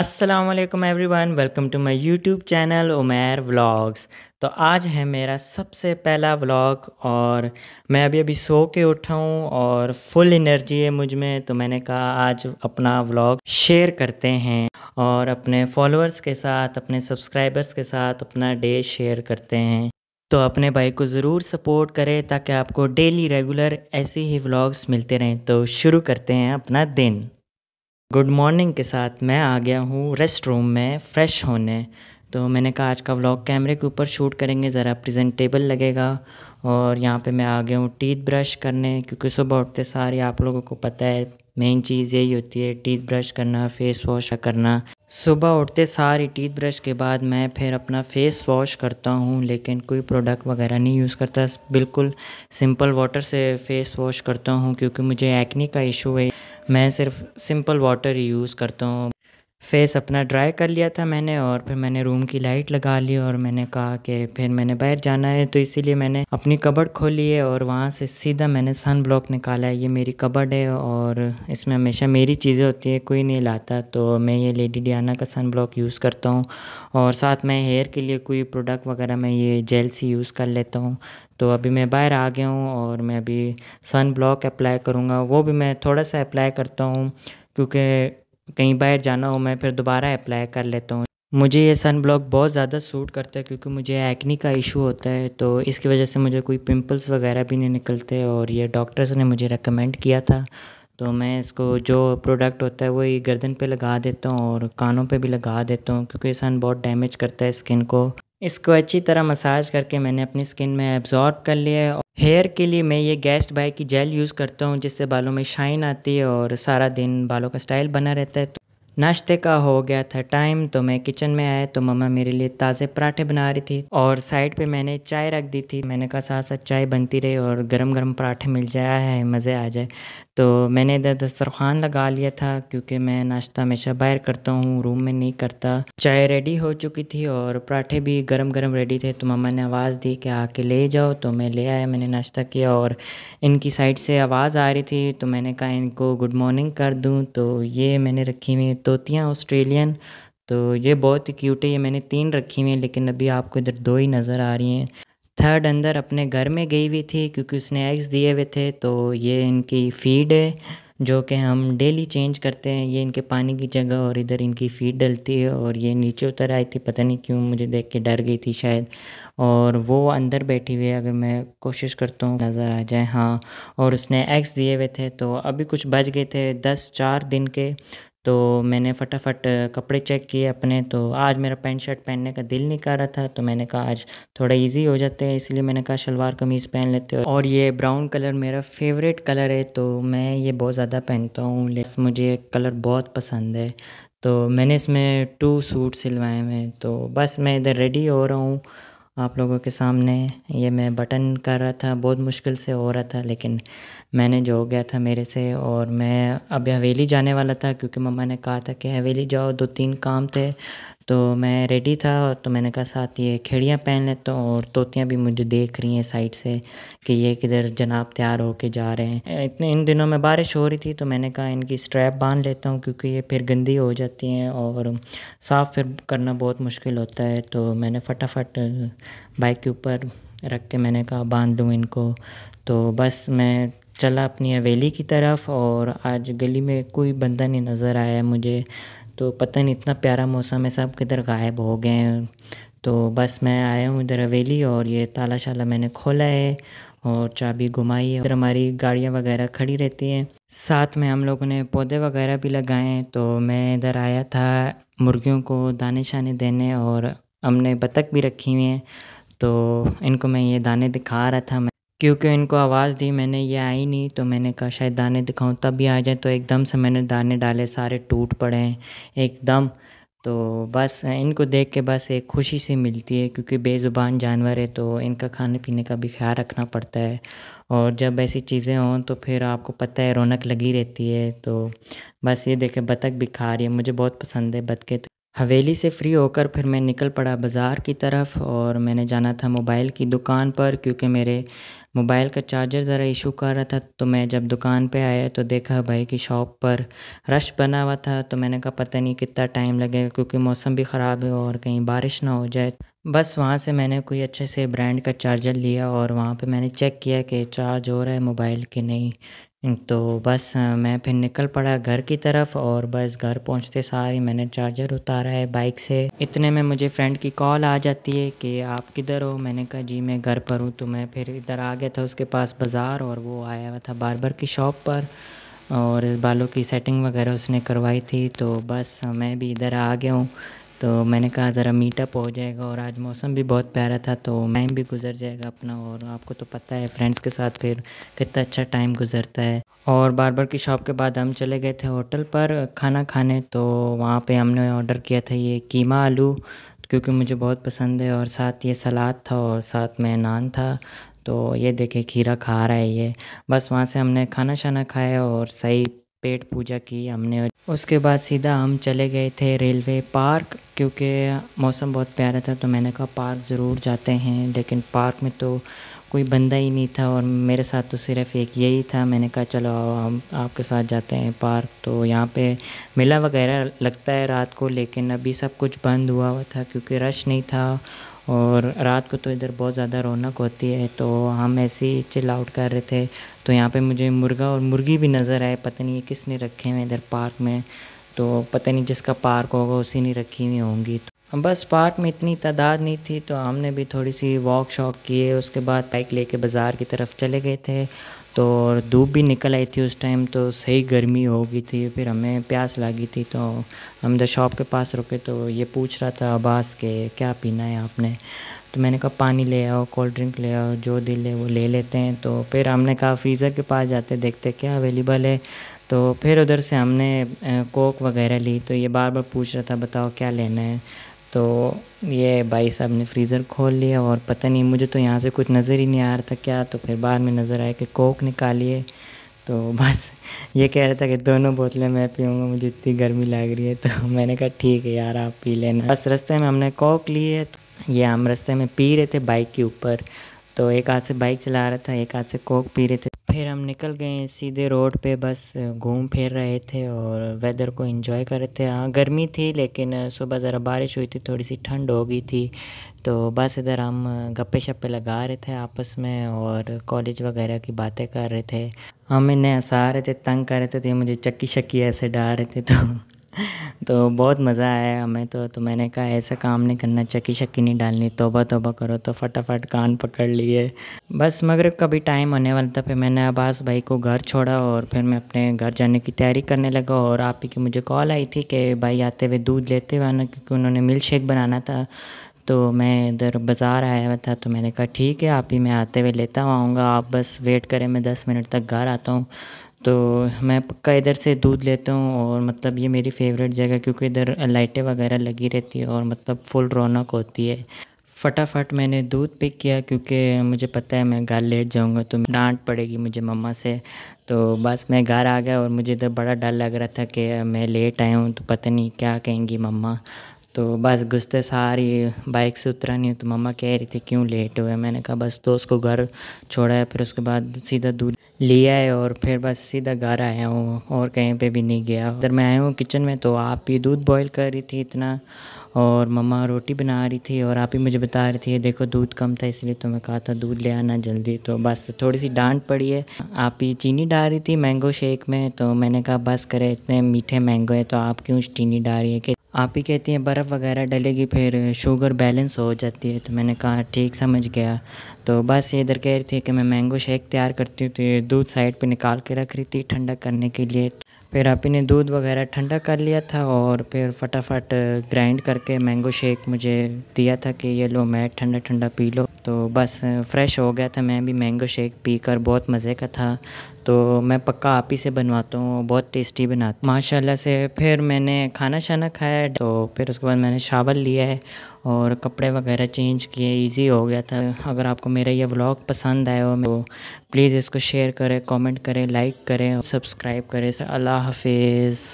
Aslam everyone welcome to my YouTube channel Umer vlogs तो आज है मेरा सबसे पहला व्लॉग और मैं अभी अभी सो के उठा हूँ और फुल एनर्जी है मुझ में तो मैंने कहा आज अपना व्लॉग शेयर करते हैं और अपने फॉलोअर्स के साथ अपने सब्सक्राइबर्स के साथ अपना डे शेयर करते हैं तो अपने भाई को ज़रूर सपोर्ट करें ताकि आपको डेली रेगुलर ऐसे ही व्लॉग्स मिलते रहें तो शुरू करते हैं अपना दिन गुड मॉर्निंग के साथ मैं आ गया हूँ रेस्ट रूम में फ़्रेश होने तो मैंने कहा आज का व्लॉग कैमरे के ऊपर शूट करेंगे ज़रा प्रेजेंटेबल लगेगा और यहाँ पे मैं आ गया हूँ टीथ ब्रश करने क्योंकि सुबह उठते सारे आप लोगों को पता है मेन चीज़ यही होती है टीथ ब्रश करना फेस वॉश करना सुबह उठते सारी टीथ ब्रश के बाद मैं फिर अपना फेस वॉश करता हूँ लेकिन कोई प्रोडक्ट वगैरह नहीं यूज़ करता बिल्कुल सिंपल वाटर से फ़ेस वॉश करता हूँ क्योंकि मुझे एक्नी का इशू है मैं सिर्फ सिंपल वाटर यूज़ करता हूँ फेस अपना ड्राई कर लिया था मैंने और फिर मैंने रूम की लाइट लगा ली और मैंने कहा कि फिर मैंने बाहर जाना है तो इसीलिए मैंने अपनी कबड़ खोली है और वहाँ से सीधा मैंने सन ब्लॉक निकाला है ये मेरी कबड़ है और इसमें हमेशा मेरी चीज़ें होती है कोई नहीं लाता तो मैं ये लेडी डियाना का सन ब्लॉक यूज़ करता हूँ और साथ में हेयर के लिए कोई प्रोडक्ट वगैरह मैं ये जेल सी यूज़ कर लेता हूँ तो अभी मैं बाहर आ गया हूँ और मैं अभी सन ब्लॉक अप्लाई करूँगा वो भी मैं थोड़ा सा अप्लाई करता हूँ क्योंकि कहीं बाहर जाना हो मैं फिर दोबारा अप्लाई कर लेता हूँ मुझे ये सन ब्लॉक बहुत ज़्यादा सूट करता है क्योंकि मुझे एक्नी का इशू होता है तो इसकी वजह से मुझे कोई पिंपल्स वगैरह भी नहीं निकलते और ये डॉक्टर्स ने मुझे रेकमेंड किया था तो मैं इसको जो प्रोडक्ट होता है वही गर्दन पे लगा देता हूँ और कानों पे भी लगा देता हूँ क्योंकि सन बहुत डैमेज करता है स्किन को इसको अच्छी तरह मसाज करके मैंने अपनी स्किन में एब्जॉर्ब कर लिया है हेयर के लिए मैं ये गेस्ट बाय की जेल यूज़ करता हूँ जिससे बालों में शाइन आती है और सारा दिन बालों का स्टाइल बना रहता है नाश्ते का हो गया था टाइम तो मैं किचन में आया तो मम्मा मेरे लिए ताज़े पराठे बना रही थी और साइड पे मैंने चाय रख दी थी मैंने कहा साथ साथ चाय बनती रही और गरम गरम पराठे मिल जाए है मज़े आ जाए तो मैंने इधर दस्तरखान लगा लिया था क्योंकि मैं नाश्ता हमेशा बाहर करता हूँ रूम में नहीं करता चाय रेडी हो चुकी थी और पराठे भी गर्म गर्म रेडी थे तो मम्मा ने आवाज़ दी कि आके ले जाओ तो मैं ले आया मैंने नाश्ता किया और इनकी साइड से आवाज़ आ रही थी तो मैंने कहा इनको गुड मॉर्निंग कर दूँ तो ये मैंने रखी हुई तो तोतियाँ ऑस्ट्रेलियन तो ये बहुत ही क्यूट है ये मैंने तीन रखी हुई हैं लेकिन अभी आपको इधर दो ही नज़र आ रही हैं थर्ड अंदर अपने घर में गई हुई थी क्योंकि उसने एग्स दिए हुए थे तो ये इनकी फीड है जो कि हम डेली चेंज करते हैं ये इनके पानी की जगह और इधर इनकी फीड डलती है और ये नीचे उतर आई थी पता नहीं क्यों मुझे देख के डर गई थी शायद और वो अंदर बैठी हुई है अगर मैं कोशिश करता हूँ नज़र आ जाए हाँ और उसने एग्स दिए हुए थे तो अभी कुछ बच गए थे दस चार दिन के तो मैंने फटाफट कपड़े चेक किए अपने तो आज मेरा पैंट शर्ट पहनने का दिल नहीं कर रहा था तो मैंने कहा आज थोड़ा इजी हो जाते हैं इसलिए मैंने कहा शलवार कमीज़ पहन लेते हो और ये ब्राउन कलर मेरा फेवरेट कलर है तो मैं ये बहुत ज़्यादा पहनता हूँ लेकिन मुझे कलर बहुत पसंद है तो मैंने इसमें टू सूट सिलवाए हैं तो बस मैं इधर रेडी हो रहा हूँ आप लोगों के सामने ये मैं बटन कर रहा था बहुत मुश्किल से हो रहा था लेकिन मैंने जो हो गया था मेरे से और मैं अब हवेली जाने वाला था क्योंकि मम्मा ने कहा था कि हवेली जाओ दो तीन काम थे तो मैं रेडी था तो मैंने कहा साथ ये खेड़ियाँ पहन लेता तो हूँ और तोतियाँ भी मुझे देख रही हैं साइड से कि ये किधर जनाब तैयार होके जा रहे हैं इतने इन दिनों में बारिश हो रही थी तो मैंने कहा इनकी स्ट्रैप बांध लेता हूँ क्योंकि ये फिर गंदी हो जाती हैं और साफ़ फिर करना बहुत मुश्किल होता है तो मैंने फटाफट बाइक के ऊपर रख के मैंने कहा बांध दूँ इनको तो बस मैं चला अपनी हवेली की तरफ और आज गली में कोई बंदा नहीं नज़र आया मुझे तो पता नहीं इतना प्यारा मौसम है सब किधर गायब हो गए हैं तो बस मैं आया हूँ इधर हवेली और ये ताला शाला मैंने खोला है और चाबी घुमाई है इधर हमारी गाड़ियाँ वगैरह खड़ी रहती हैं साथ में हम लोगों ने पौधे वगैरह भी लगाए हैं तो मैं इधर आया था मुर्गियों को दाने शाने देने और हमने बतख भी रखी हुई हैं तो इनको मैं ये दाने दिखा रहा था क्योंकि इनको आवाज़ दी मैंने ये आई नहीं तो मैंने कहा शायद दाने दिखाऊं तब भी आ जाए तो एकदम से मैंने दाने डाले सारे टूट पड़े हैं एकदम तो बस इनको देख के बस एक खुशी सी मिलती है क्योंकि बेज़ुबान जानवर है तो इनका खाने पीने का भी ख्याल रखना पड़ता है और जब ऐसी चीज़ें हों तो फिर आपको पता है रौनक लगी रहती है तो बस ये देखें बतख भी खा रही है मुझे बहुत पसंद है बतके तो हवेली से फ्री होकर फिर मैं निकल पड़ा बाज़ार की तरफ और मैंने जाना था मोबाइल की दुकान पर क्योंकि मेरे मोबाइल का चार्जर ज़रा इशू कर रहा था तो मैं जब दुकान पे आया तो देखा भाई कि शॉप पर रश बना हुआ था तो मैंने कहा पता नहीं कितना टाइम लगेगा क्योंकि मौसम भी ख़राब है और कहीं बारिश ना हो जाए बस वहाँ से मैंने कोई अच्छे से ब्रांड का चार्जर लिया और वहाँ पे मैंने चेक किया कि चार्ज हो रहा है मोबाइल कि नहीं तो बस मैं फिर निकल पड़ा घर की तरफ और बस घर पहुंचते सार ही मैंने चार्जर उतारा है बाइक से इतने में मुझे फ्रेंड की कॉल आ जाती है कि आप किधर हो मैंने कहा जी मैं घर पर हूँ तो मैं फिर इधर आ गया था उसके पास बाज़ार और वो आया हुआ था बारबर की शॉप पर और बालों की सेटिंग वगैरह उसने करवाई थी तो बस मैं भी इधर आ गया हूँ तो मैंने कहा ज़रा मीटअप हो जाएगा और आज मौसम भी बहुत प्यारा था तो टाइम भी गुजर जाएगा अपना और आपको तो पता है फ्रेंड्स के साथ फिर कितना अच्छा टाइम गुजरता है और बार की शॉप के बाद हम चले गए थे होटल पर खाना खाने तो वहाँ पर हमने ऑर्डर किया था ये कीमा आलू क्योंकि मुझे बहुत पसंद है और साथ ये सलाद था और साथ में नान था तो ये देखे खीरा खा रहा है ये बस वहाँ से हमने खाना शाना खाया और सही पेट पूजा की हमने उसके बाद सीधा हम चले गए थे रेलवे पार्क क्योंकि मौसम बहुत प्यारा था तो मैंने कहा पार्क ज़रूर जाते हैं लेकिन पार्क में तो कोई बंदा ही नहीं था और मेरे साथ तो सिर्फ एक यही था मैंने कहा चलो हम आपके साथ जाते हैं पार्क तो यहाँ पे मेला वगैरह लगता है रात को लेकिन अभी सब कुछ बंद हुआ हुआ था क्योंकि रश नहीं था और रात को तो इधर बहुत ज़्यादा रौनक होती है तो हम ऐसे ही चिल आउट कर रहे थे तो यहाँ पे मुझे मुर्गा और मुर्गी भी नज़र आए पता नहीं ये किसने रखे हुए इधर पार्क में तो पता नहीं जिसका पार्क होगा उसी ने रखी हुई होंगी तो बस पार्क में इतनी तादाद नहीं थी तो हमने भी थोड़ी सी वॉक शॉक किए उसके बाद बाइक लेके बाज़ार की तरफ चले गए थे तो और धूप भी निकल आई थी उस टाइम तो सही गर्मी हो गई थी फिर हमें प्यास लगी थी तो हम द शॉप के पास रुके तो ये पूछ रहा था अब्बास के क्या पीना है आपने तो मैंने कहा पानी ले आओ कोल्ड ड्रिंक ले आओ जो दिल है वो ले लेते हैं तो फिर हमने कहा फ्रीज़र के पास जाते देखते क्या अवेलेबल है तो फिर उधर से हमने कोक वगैरह ली तो ये बार बार पूछ रहा था बताओ क्या लेना है तो ये भाई साहब ने फ्रीज़र खोल लिया और पता नहीं मुझे तो यहाँ से कुछ नज़र ही नहीं आ रहा था क्या तो फिर बाद में नज़र आया कि कोक निकालिए तो बस ये कह रहा था कि दोनों बोतलें मैं पीऊँगा मुझे इतनी गर्मी लग रही है तो मैंने कहा ठीक है यार आप पी लेना बस रस्ते में हमने कोक लिए ये हम रस्ते में पी रहे थे बाइक के ऊपर तो एक हाथ से बाइक चला रहा था एक हाथ से कोक पी रहे थे फिर हम निकल गए सीधे रोड पे बस घूम फिर रहे थे और वेदर को इन्जॉय कर रहे थे हाँ गर्मी थी लेकिन सुबह ज़रा बारिश हुई थी थोड़ी सी ठंड हो गई थी तो बस इधर हम गप्पे शप्पे लगा रहे थे आपस में और कॉलेज वगैरह की बातें कर रहे थे हम इन्हें हंसा रहे थे तंग कर रहे थे तो ये मुझे चक्की शक्की ऐसे डाल रहे थे तो तो बहुत मज़ा आया हमें तो तो मैंने कहा ऐसा काम नहीं करना चक्की शक्की नहीं डालनी तोबा तोबा करो तो फटाफट कान पकड़ लिए बस मगर कभी टाइम होने वाला था फिर मैंने अब्बास भाई को घर छोड़ा और फिर मैं अपने घर जाने की तैयारी करने लगा और आप ही की मुझे कॉल आई थी कि भाई आते हुए दूध लेते हुए आना क्योंकि उन्होंने मिल्क शेक बनाना था तो मैं इधर बाज़ार आया हुआ था तो मैंने कहा ठीक है आप ही मैं आते हुए लेता हुआ आऊँगा आप बस वेट करें मैं दस मिनट तक घर आता हूँ तो मैं पक्का इधर से दूध लेता हूँ और मतलब ये मेरी फेवरेट जगह क्योंकि इधर लाइटें वगैरह लगी रहती है और मतलब फुल रौनक होती है फटाफट मैंने दूध पिक किया क्योंकि मुझे पता है मैं घर लेट जाऊंगा तो डांट पड़ेगी मुझे मम्मा से तो बस मैं घर आ गया और मुझे इधर बड़ा डर लग रहा था कि मैं लेट आया हूँ तो पता नहीं क्या कहेंगी मम्मा तो बस घुसते सारी बाइक से उतरा नहीं तो मम्मा कह रही थी क्यों लेट हुए मैंने कहा बस दोस्त को घर छोड़ा है फिर उसके बाद सीधा दूध लिया है और फिर बस सीधा घर आया हूँ और कहीं पे भी नहीं गया इधर मैं आया हूँ किचन में तो आप ही दूध बॉईल कर रही थी इतना और मम्मा रोटी बना रही थी और आप ही मुझे बता रही थी देखो दूध कम था इसलिए तो मैं कहा था दूध ले आना जल्दी तो बस थोड़ी सी डांट पड़ी है आप ही चीनी डाल रही थी मैंगो शेक में तो मैंने कहा बस करे इतने मीठे मैंगो है तो आप क्यों चीनी डाल रही है कि आप ही कहती हैं बर्फ़ वगैरह डलेगी फिर शुगर बैलेंस हो जाती है तो मैंने कहा ठीक समझ गया तो बस ये इधर कह रही थी कि मैं मैंगो शेक तैयार करती हूँ तो ये दूध साइड पे निकाल के रख रही थी ठंडा करने के लिए फिर आप ही ने दूध वगैरह ठंडा कर लिया था और फिर फटाफट ग्राइंड करके मैंगो शेक मुझे दिया था कि ये लो मैं ठंडा ठंडा पी लो तो बस फ्रेश हो गया था मैं भी मैंगो शेक कर बहुत मज़े का था तो मैं पक्का आप ही से बनवाता हूँ बहुत टेस्टी बनाता माशाल्लाह से फिर मैंने खाना शाना खाया तो फिर उसके बाद मैंने चावल लिया है और कपड़े वगैरह चेंज किए इजी हो गया था अगर आपको मेरा ये व्लॉग पसंद आया हो तो प्लीज़ इसको शेयर करें कमेंट करें लाइक करें सब्सक्राइब करें अल्लाह हाफिज़